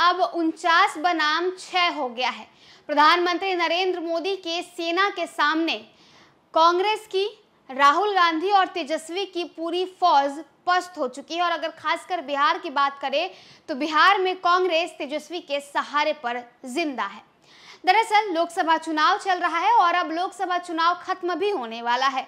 अब उनचास बनाम छह हो गया है प्रधानमंत्री नरेंद्र मोदी के सेना के सामने कांग्रेस की राहुल गांधी और तेजस्वी की पूरी फौज पस्त हो चुकी है और अगर खासकर बिहार की बात करें तो बिहार में कांग्रेस तेजस्वी के सहारे पर जिंदा है दरअसल लोकसभा चुनाव चल रहा है और अब लोकसभा चुनाव खत्म भी होने वाला है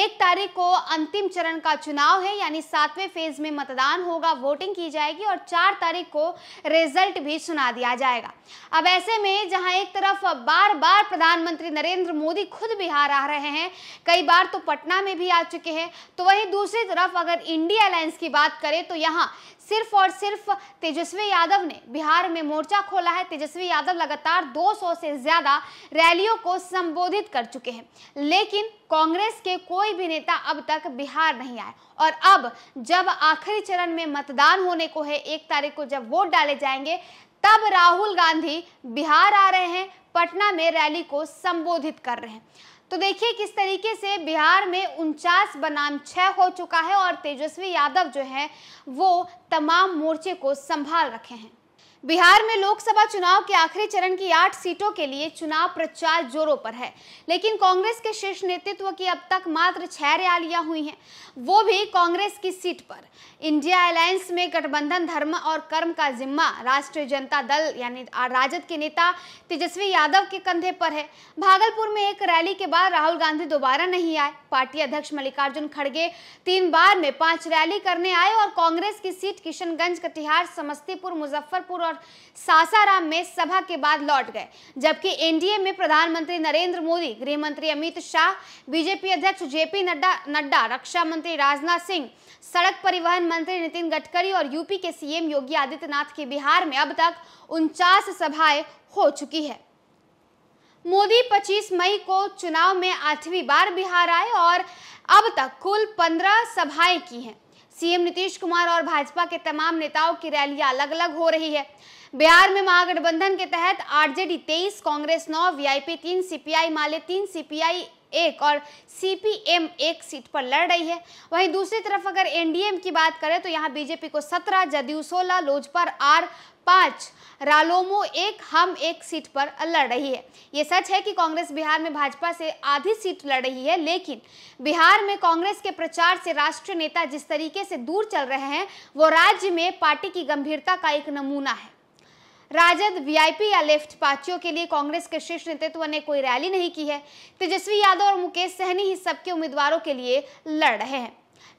एक तारीख को अंतिम चरण का चुनाव है यानी सातवें फेज में मतदान होगा वोटिंग की जाएगी और चार तारीख को रिजल्ट भी सुना दिया जाएगा अब ऐसे में जहां एक तरफ बार बार प्रधानमंत्री नरेंद्र मोदी खुद बिहार आ रहे हैं कई बार तो पटना में भी आ चुके हैं तो वहीं दूसरी तरफ अगर इंडिया अलायंस की बात करें तो यहाँ सिर्फ और सिर्फ तेजस्वी यादव ने बिहार में मोर्चा खोला है तेजस्वी यादव लगातार दो से ज्यादा रैलियों को संबोधित कर चुके हैं लेकिन कांग्रेस के कोई भी नेता अब तक बिहार नहीं आए और अब जब आखिरी चरण में मतदान होने को है एक तारीख को जब वोट डाले जाएंगे तब राहुल गांधी बिहार आ रहे हैं पटना में रैली को संबोधित कर रहे हैं तो देखिए किस तरीके से बिहार में उनचास बनाम छः हो चुका है और तेजस्वी यादव जो है वो तमाम मोर्चे को संभाल रखे हैं बिहार में लोकसभा चुनाव के आखिरी चरण की आठ सीटों के लिए चुनाव प्रचार जोरों पर है लेकिन कांग्रेस के शीर्ष नेतृत्व की अब तक मात्र छह रैलियां हुई हैं वो भी कांग्रेस की सीट पर इंडिया अलायंस में गठबंधन धर्म और कर्म का जिम्मा राष्ट्रीय जनता दल यानी राजद के नेता तेजस्वी यादव के कंधे पर है भागलपुर में एक रैली के बाद राहुल गांधी दोबारा नहीं आए पार्टी अध्यक्ष मल्लिकार्जुन खड़गे तीन बार में पांच रैली करने आए और कांग्रेस की सीट किशनगंज कटिहार समस्तीपुर मुजफ्फरपुर और और सासाराम में सभा के बाद लौट गए जबकि एनडीए में प्रधानमंत्री नरेंद्र मोदी गृह मंत्री अमित शाह बीजेपी अध्यक्ष जेपी नड्डा नड्डा रक्षा मंत्री राजनाथ सिंह सड़क परिवहन मंत्री नितिन गडकरी और यूपी के सीएम योगी आदित्यनाथ के बिहार में अब तक उनचास सभाएं हो चुकी है मोदी 25 मई को चुनाव में आठवीं बार बिहार आए और अब तक कुल 15 सभाएं की हैं सीएम नीतीश कुमार और भाजपा के तमाम नेताओं की रैलियां अलग अलग हो रही है बिहार में महागठबंधन के तहत आरजेडी तेईस कांग्रेस नौ वीआईपी तीन सीपीआई माले तीन सीपीआई एक और सीपीएम एक सीट पर लड़ रही है वहीं दूसरी तरफ अगर एनडीएम की बात करें तो यहाँ बीजेपी को सत्रह जदयू सोलह लोजपा आर पांच रालोमो एक हम एक सीट पर लड़ रही है ये सच है कि कांग्रेस बिहार में भाजपा से आधी सीट लड़ रही है लेकिन बिहार में कांग्रेस के प्रचार से राष्ट्रीय नेता जिस तरीके से दूर चल रहे हैं वो राज्य में पार्टी की गंभीरता का एक नमूना है राजद वीआईपी या लेफ्ट पार्टियों के लिए कांग्रेस के शीर्ष नेतृत्व ने कोई रैली नहीं की है तेजस्वी यादव और मुकेश सहनी ही सबके उम्मीदवारों के लिए लड़ रहे हैं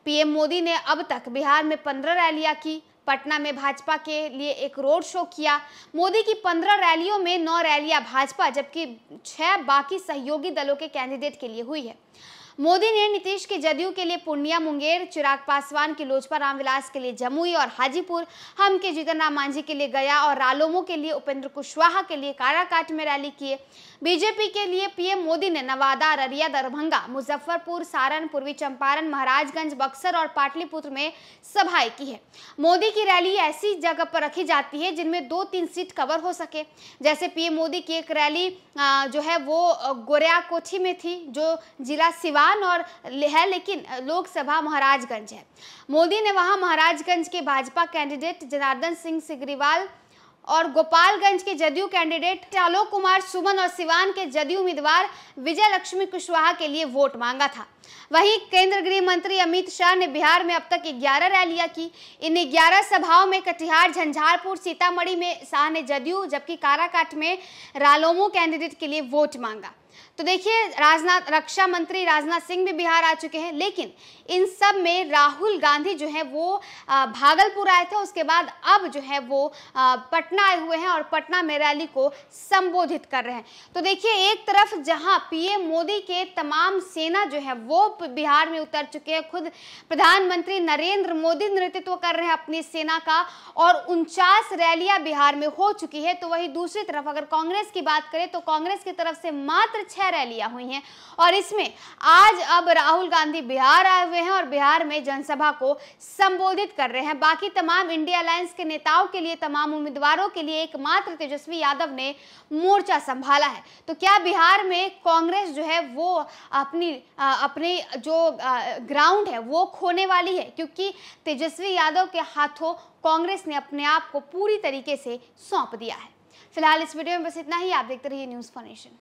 पीएम मोदी ने अब तक बिहार में पंद्रह रैलियां की पटना में भाजपा के लिए एक रोड शो किया मोदी की पंद्रह रैलियों में नौ रैलियां भाजपा जबकि छह बाकी सहयोगी दलों के कैंडिडेट के लिए हुई है मोदी ने नीतीश के जदयू के लिए पूर्णिया मुंगेर चिराग पासवान के लोजपा रामविलास के लिए जमुई और हाजीपुर हम के जीतन राम मांझी के लिए गया और रालोमो के लिए उपेंद्र कुशवाहा के लिए काराकाट में रैली किए बीजेपी के लिए पीएम मोदी ने नवादा अररिया दरभंगा मुजफ्फरपुर सारण पूर्वी चंपारण महाराजगंज बक्सर और पाटलिपुत्र में सभाएं की है मोदी की रैली ऐसी जगह पर रखी जाती है जिनमें दो तीन सीट कवर हो सके जैसे पीएम मोदी की एक रैली जो है वो गोरिया कोठी में थी जो जिला सिवान स्थान और है लेकिन लोकसभा महाराजगंज है मोदी ने वहां महाराजगंज के भाजपा कैंडिडेट जनार्दन सिंह सिग्रीवाल और गोपालगंज के जदयू कैंडिडेट आलोक कुमार सुमन और सिवान के जदयू उम्मीदवार विजय लक्ष्मी कुशवाहा के लिए वोट मांगा था वहीं केंद्र गृह मंत्री अमित शाह ने बिहार में अब तक 11 रैलियां की इन 11 सभाओं में कटिहार झंझारपुर सीतामढ़ी में शाह ने जदयू जबकि काराकाट में रालोमो कैंडिडेट के लिए वोट मांगा तो देखिए राजनाथ रक्षा मंत्री राजनाथ सिंह भी बिहार आ चुके हैं लेकिन इन सब में राहुल गांधी जो है वो भागलपुर आए थे उसके बाद अब जो है वो पटना आए हुए हैं और पटना में रैली को संबोधित कर रहे हैं तो देखिए एक तरफ जहां पीएम मोदी के तमाम सेना जो है वो बिहार में उतर चुके हैं खुद प्रधानमंत्री नरेंद्र मोदी नेतृत्व कर रहे हैं अपनी सेना का और उनचास रैलियां बिहार में हो चुकी है तो वही दूसरी तरफ अगर कांग्रेस की बात करें तो कांग्रेस की तरफ से मात्र मात्र छह रैलियां हुई हैं और इसमें आज अब राहुल गांधी बिहार आए हुए हैं और बिहार में जनसभा को संबोधित कर रहे हैं बाकी तमाम इंडिया अलायंस के नेताओं के लिए तमाम उम्मीदवारों के लिए एकमात्र तेजस्वी यादव ने मोर्चा संभाला है तो क्या बिहार में कांग्रेस जो है वो अपनी अपने जो ग्राउंड है वो खोने वाली है क्योंकि तेजस्वी यादव के हाथों कांग्रेस ने अपने आप को पूरी तरीके से सौंप दिया है फिलहाल इस वीडियो में बस इतना ही आप देखते रहिए न्यूज़ फॉर नेशन